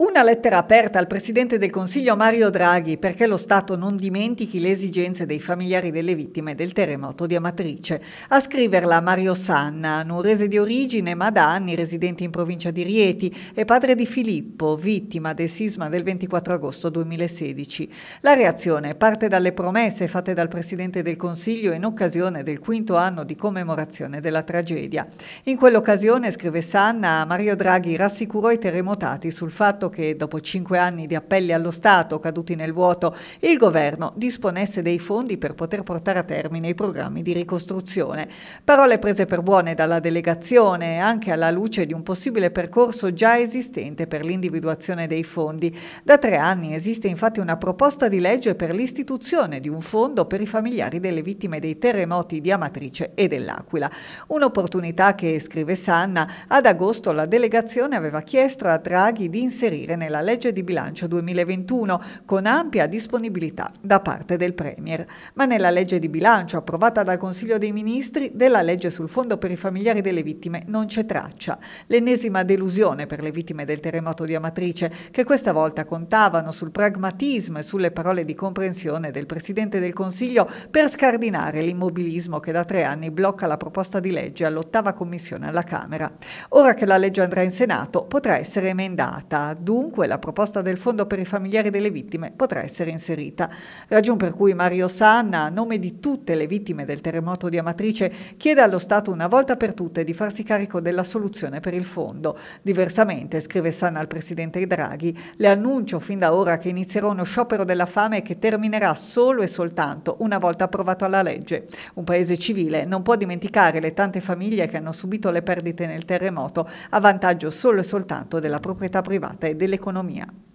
Una lettera aperta al Presidente del Consiglio Mario Draghi perché lo Stato non dimentichi le esigenze dei familiari delle vittime del terremoto di Amatrice. A scriverla Mario Sanna, nuorese di origine ma da anni residente in provincia di Rieti e padre di Filippo, vittima del sisma del 24 agosto 2016. La reazione parte dalle promesse fatte dal Presidente del Consiglio in occasione del quinto anno di commemorazione della tragedia. In quell'occasione, scrive Sanna, Mario Draghi rassicurò i terremotati sul fatto fatto che dopo cinque anni di appelli allo Stato caduti nel vuoto, il governo disponesse dei fondi per poter portare a termine i programmi di ricostruzione. Parole prese per buone dalla delegazione, anche alla luce di un possibile percorso già esistente per l'individuazione dei fondi. Da tre anni esiste infatti una proposta di legge per l'istituzione di un fondo per i familiari delle vittime dei terremoti di Amatrice e dell'Aquila. Un'opportunità che, scrive Sanna, ad agosto la delegazione aveva chiesto a Draghi di inserire inserire nella legge di bilancio 2021 con ampia disponibilità da parte del Premier, ma nella legge di bilancio approvata dal Consiglio dei Ministri della legge sul fondo per i familiari delle vittime non c'è traccia. L'ennesima delusione per le vittime del terremoto di Amatrice che questa volta contavano sul pragmatismo e sulle parole di comprensione del Presidente del Consiglio per scardinare l'immobilismo che da tre anni blocca la proposta di legge all'ottava commissione alla Camera. Ora che la legge andrà in Senato potrà essere emendata Dunque la proposta del Fondo per i familiari delle vittime potrà essere inserita. Ragion per cui Mario Sanna, a nome di tutte le vittime del terremoto di Amatrice, chiede allo Stato una volta per tutte di farsi carico della soluzione per il Fondo. Diversamente, scrive Sanna al Presidente Draghi, le annuncio fin da ora che inizierò uno sciopero della fame che terminerà solo e soltanto una volta approvata la legge. Un paese civile non può dimenticare le tante famiglie che hanno subito le perdite nel terremoto a vantaggio solo e soltanto della proprietà privata e dell'economia.